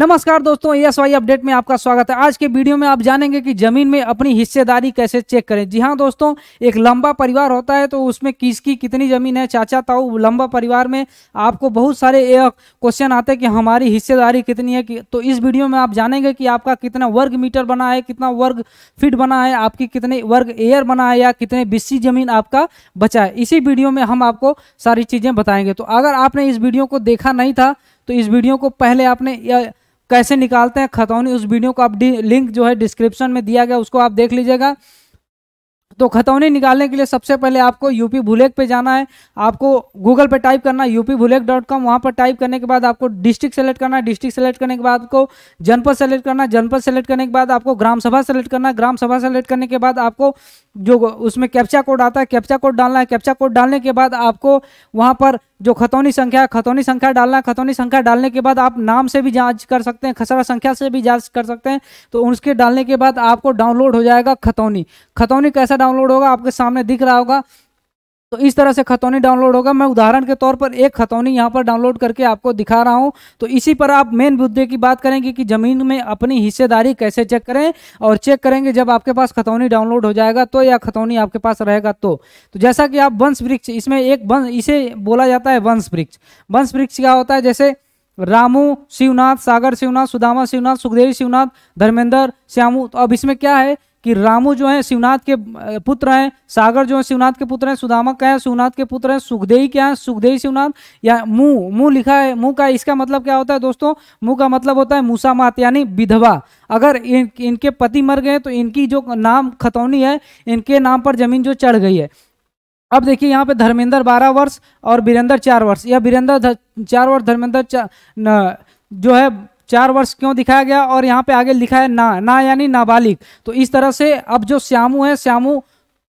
नमस्कार दोस्तों S Y update में आपका स्वागत है आज के वीडियो में आप जानेंगे कि जमीन में अपनी हिस्सेदारी कैसे चेक करें जी हाँ दोस्तों एक लंबा परिवार होता है तो उसमें किसकी कितनी जमीन है चाचा ताऊ लंबा परिवार में आपको बहुत सारे क्वेश्चन आते हैं कि हमारी हिस्सेदारी कितनी है कि तो इस वीडियो में आप जानेंगे कि आपका कितना वर्ग मीटर बना है कितना वर्ग फिट बना है आपकी कितने वर्ग एयर बना है या कितने बिस्सी जमीन आपका बचा है इसी वीडियो में हम आपको सारी चीज़ें बताएंगे तो अगर आपने इस वीडियो को देखा नहीं था तो इस वीडियो को पहले आपने कैसे निकालते हैं खतौनी उस वीडियो को आप लिंक जो है डिस्क्रिप्शन में दिया गया उसको आप देख लीजिएगा तो खतौनी निकालने के लिए सबसे पहले आपको यूपी भूलेक पे जाना है आपको गूगल पे टाइप करना है यूपी भूलेक डॉट कॉम वहाँ पर टाइप करने के बाद आपको डिस्ट्रिक्ट सेलेक्ट करना है डिस्ट्रिक्ट सेलेक्ट करने के बाद आपको जनपद सेलेक्ट करना है जनपद सेलेक्ट करने के बाद आपको ग्राम सभा सेलेक्ट करना है ग्राम सभा सेलेक्ट करने के बाद आपको जो उसमें कैप्चा कोड आता है कैप्चा कोड डालना है कैप्चा कोड डालने के बाद आपको वहाँ पर जो खतौनी संख्या खतौनी संख्या डालना खतौनी संख्या डालने के बाद आप नाम से भी जांच कर सकते हैं खसरा संख्या से भी जांच कर सकते हैं तो उसके डालने के बाद आपको डाउनलोड हो जाएगा खतौनी खतौनी कैसा डाउनलोड होगा आपके सामने दिख रहा होगा तो इस तरह से खतौनी डाउनलोड होगा मैं उदाहरण के तौर पर एक खतौनी यहाँ पर डाउनलोड करके आपको दिखा रहा हूँ तो इसी पर आप मेन मुद्दे की बात करेंगे कि ज़मीन में अपनी हिस्सेदारी कैसे चेक करें और चेक करेंगे जब आपके पास खतौनी डाउनलोड हो जाएगा तो या खतौनी आपके पास रहेगा तो, तो जैसा कि आप वंश वृक्ष इसमें एक वंश इसे बोला जाता है वंश वृक्ष वंश वृक्ष क्या होता है जैसे रामू शिवनाथ सागर शिवनाथ सुदामा शिवनाथ सुखदेवी शिवनाथ धर्मेंद्र श्यामू तो अब इसमें क्या है कि रामू जो है शिवनाथ के पुत्र हैं सागर जो है शिवनाथ के पुत्र हैं सुदामा क्या है शिवनाथ के पुत्र हैं सुखदेही क्या है सुखदेही शिवनाथ या मुँह मुँह लिखा है मुँह का इसका मतलब क्या होता है दोस्तों मुँह का मतलब होता है मूसामात यानी विधवा अगर इन इनके पति मर गए तो इनकी जो नाम खतौनी है इनके नाम पर जमीन जो चढ़ गई है अब देखिए यहाँ पे धर्मेंद्र बारह वर्ष और वीरेंद्र चार वर्ष या वीरेंद्र चार वर्ष धर्मेंद्र जो है चार वर्ष क्यों दिखाया गया और यहाँ पे आगे लिखा है ना ना यानी नाबालिग तो इस तरह से अब जो श्यामू है श्यामू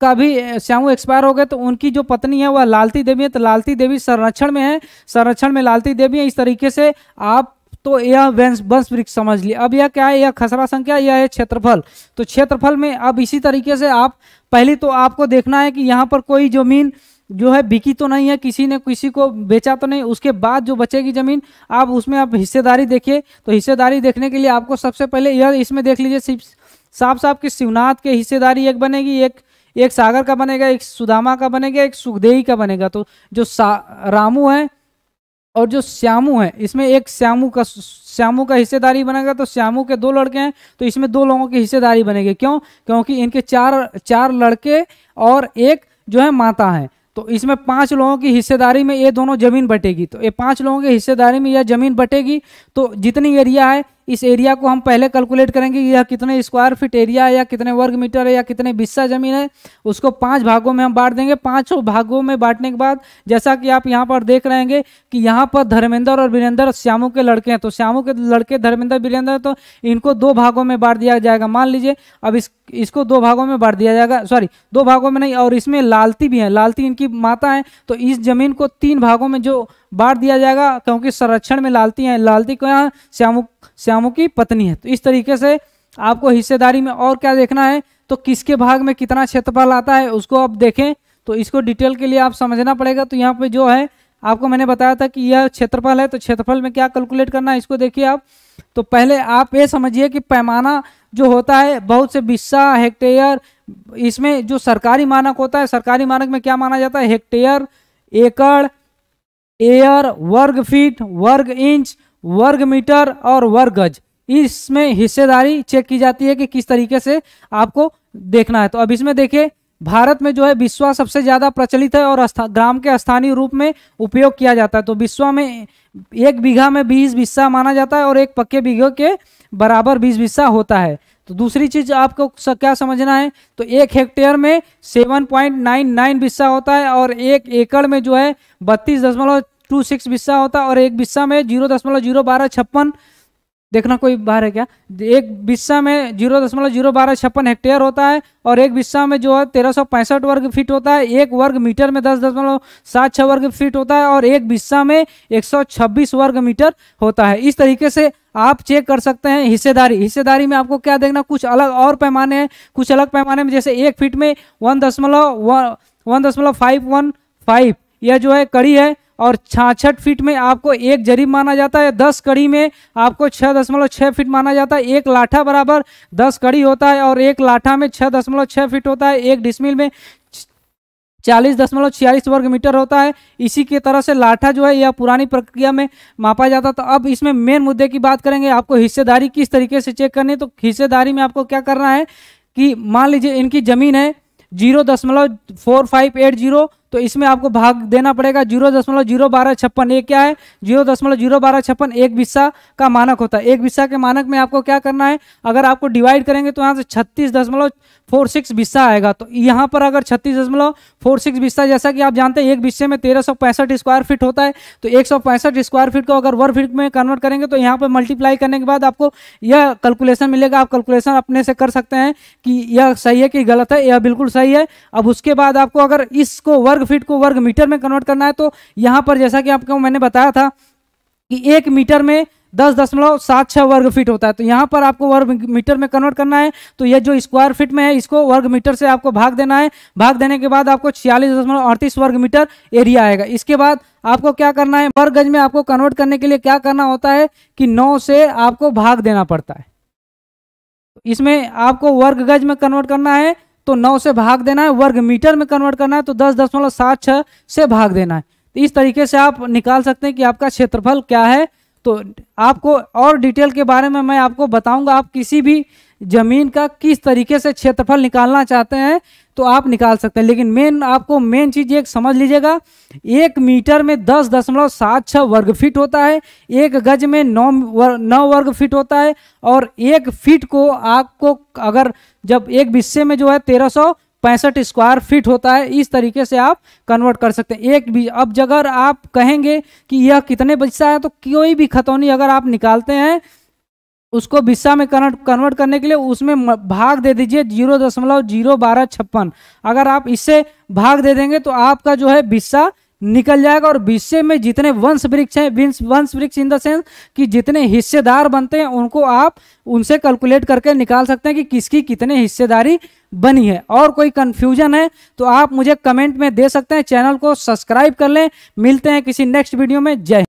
का भी श्यामू एक्सपायर हो गए तो उनकी जो पत्नी है वह लालती देवी है तो लालती देवी संरक्षण में है संरक्षण में लालती देवी है इस तरीके से आप तो यह वंश वंश वृक्ष समझ लिए अब यह क्या है यह खसरा संख्या यह है क्षेत्रफल तो क्षेत्रफल में अब इसी तरीके से आप पहले तो आपको देखना है कि यहाँ पर कोई जमीन जो है बिकी तो नहीं है किसी ने किसी को बेचा तो नहीं उसके बाद जो बचेगी ज़मीन आप उसमें आप हिस्सेदारी देखिए तो हिस्सेदारी देखने के लिए आपको सबसे पहले यह इसमें देख लीजिए साफ साफ कि शिवनाथ के हिस्सेदारी एक बनेगी एक एक सागर का बनेगा एक सुदामा का बनेगा एक सुखदेई का बनेगा तो जो रामू है और जो श्यामू है इसमें एक श्यामू का श्यामू का हिस्सेदारी बनेगा तो श्यामू के दो लड़के हैं तो इसमें दो लोगों की हिस्सेदारी बनेगी क्यों क्योंकि इनके चार चार लड़के और एक जो है माता है तो इसमें पांच लोगों की हिस्सेदारी में ये दोनों जमीन बटेगी तो ये पांच लोगों की हिस्सेदारी में यह जमीन बटेगी तो जितनी एरिया है इस एरिया को हम पहले कैलकुलेट करेंगे यह कितने स्क्वायर फीट एरिया है या कितने वर्ग मीटर है या कितने बिस्सा ज़मीन है उसको पाँच भागों में हम बांट देंगे पाँचों भागों में बांटने के बाद जैसा कि आप यहाँ पर देख रहेंगे कि यहाँ पर धर्मेंद्र और वीरेंद्र श्यामू के लड़के हैं तो श्यामू के लड़के धर्मेंद्र वीरेंद्र तो इनको दो भागों में बांट दिया जाएगा मान लीजिए अब इस इसको दो भागों में बांट दिया जाएगा सॉरी दो भागों में नहीं और इसमें लालती भी है लालती इनकी माता है तो इस जमीन को तीन भागों में जो बांट दिया जाएगा क्योंकि संरक्षण में लालती हैं लालती को यहाँ श्यामु श्यामु की पत्नी है तो इस तरीके से आपको हिस्सेदारी में और क्या देखना है तो किसके भाग में कितना क्षेत्रफल आता है उसको आप देखें तो इसको डिटेल के लिए आप समझना पड़ेगा तो यहाँ पे जो है आपको मैंने बताया था कि यह क्षेत्रफल है तो क्षेत्रफल में क्या कैलकुलेट करना है इसको देखिए आप तो पहले आप ये समझिए कि पैमाना जो होता है बहुत से बिस्सा हेक्टेयर इसमें जो सरकारी मानक होता है सरकारी मानक में क्या माना जाता है हेक्टेयर एकड़ एयर वर्ग फीट वर्ग इंच वर्ग मीटर और वर्ग गज इसमें हिस्सेदारी चेक की जाती है कि किस तरीके से आपको देखना है तो अब इसमें देखिए भारत में जो है विश्वा सबसे ज़्यादा प्रचलित है और ग्राम के स्थानीय रूप में उपयोग किया जाता है तो विश्वा में एक बीघा में बीस बिस्सा माना जाता है और एक पक्के बीघे के बराबर बीस बिस्सा होता है तो दूसरी चीज आपको क्या समझना है तो एक हेक्टेयर में सेवन पॉइंट नाइन नाइन बिस्सा होता है और एक एकड़ में जो है बत्तीस दशमलव टू सिक्स बिस्सा होता है और एक बिस्सा में जीरो दशमलव जीरो बारह छप्पन देखना कोई बाहर है क्या एक बिस्सा में जीरो दशमलव जीरो बारह छप्पन हेक्टेयर होता है और एक बिस्सा में जो है तेरह सौ पैंसठ वर्ग फीट होता है एक वर्ग मीटर में दस दशमलव सात छः वर्ग फीट होता है और एक बिस्सा में एक सौ छब्बीस वर्ग मीटर होता है इस तरीके से आप चेक कर सकते हैं हिस्सेदारी हिस्सेदारी में आपको क्या देखना कुछ अलग और पैमाने हैं कुछ अलग पैमाने में जैसे एक फीट में वन दशमलव वन दशमलव फाइव वन फाइव यह जो है कड़ी है और छाछठ फीट में आपको एक जरीब माना जाता है दस कड़ी में आपको छः दशमलव छः फीट माना जाता है एक लाठा बराबर दस कड़ी होता है और एक लाठा में छः दशमलव छः फीट होता है एक डिसमिल में चालीस दशमलव छियालीस वर्ग मीटर होता है इसी के तरह से लाठा जो है यह पुरानी प्रक्रिया में मापा जाता था अब इसमें मेन मुद्दे की बात करेंगे आपको हिस्सेदारी किस तरीके से चेक करनी है तो हिस्सेदारी में आपको क्या करना है कि मान लीजिए इनकी ज़मीन है जीरो दशमलव फोर फाइव एट जीरो तो इसमें आपको भाग देना पड़ेगा जीरो दशमलव जीरो बारह छप्पन एक क्या है जीरो दशमलव जीरो बारह छप्पन एक बिस्सा का मानक होता है एक बिस्सा के मानक में आपको क्या करना है अगर आपको डिवाइड करेंगे तो यहाँ से छत्तीस दशमलव फोर सिक्स बिस्सा आएगा तो यहाँ पर अगर छत्तीस दशमलव फोर सिक्स बिस्सा जैसा कि आप जानते हैं एक बिस्से में तेरह सौ पैंसठ स्क्वायर फीट होता है तो एक सौ पैंसठ स्क्वायर फीट को अगर वर फीट में कन्वर्ट करेंगे तो यहाँ पर मल्टीप्लाई करने के बाद आपको यह कैलकुलेशन मिलेगा आप कैलकुलेशन अपने से कर सकते हैं कि यह सही है कि गलत है यह बिल्कुल सही है अब उसके बाद आपको अगर इसको वर्ग वर्ग फीट को वर्ग मीटर में कन्वर्ट करना है तो यहां पर जैसा कि आपको मैंने बताया था कि एक मीटर में दस दशमलव सात छः वर्ग फीट होता है तो यहाँ पर आपको वर्ग मीटर में कन्वर्ट करना है तो ये जो स्क्वायर फीट में है इसको वर्ग मीटर से आपको भाग देना है भाग देने के बाद आपको छियालीस दशमलव अड़तीस वर्ग मीटर एरिया आएगा इसके बाद आपको क्या करना है वर्ग गज में आपको कन्वर्ट करने के लिए क्या करना होता है कि नौ से आपको भाग देना पड़ता है इसमें आपको वर्ग गज में कन्वर्ट करना है तो नौ से भाग देना है वर्ग मीटर में कन्वर्ट करना है तो दस दशमलव सात छः से भाग देना है तो इस तरीके से आप निकाल सकते हैं कि आपका क्षेत्रफल क्या है तो आपको और डिटेल के बारे में मैं आपको बताऊंगा आप किसी भी जमीन का किस तरीके से क्षेत्रफल निकालना चाहते हैं तो आप निकाल सकते हैं लेकिन मेन आपको मेन चीज़ एक समझ लीजिएगा एक मीटर में दस दशमलव सात छः वर्ग फीट होता है एक गज में नौ वर, नौ वर्ग फीट होता है और एक फीट को आपको अगर जब एक विषय में जो है तेरह सौ पैंसठ स्क्वायर फीट होता है इस तरीके से आप कन्वर्ट कर सकते हैं एक भी अब अगर आप कहेंगे कि यह कितने बिस्सा है तो कोई भी खतौनी अगर आप निकालते हैं उसको बिस्सा में कन्वर्ट कन्वर्ट करने के लिए उसमें भाग दे दीजिए जीरो दशमलव जीरो बारह छप्पन अगर आप इससे भाग दे देंगे तो आपका जो है बिस्सा निकल जाएगा और विषय में जितने वंश वृक्ष हैं वंश वृक्ष इन द सेंस कि जितने हिस्सेदार बनते हैं उनको आप उनसे कैलकुलेट करके निकाल सकते हैं कि किसकी कितने हिस्सेदारी बनी है और कोई कन्फ्यूजन है तो आप मुझे कमेंट में दे सकते हैं चैनल को सब्सक्राइब कर लें मिलते हैं किसी नेक्स्ट वीडियो में जय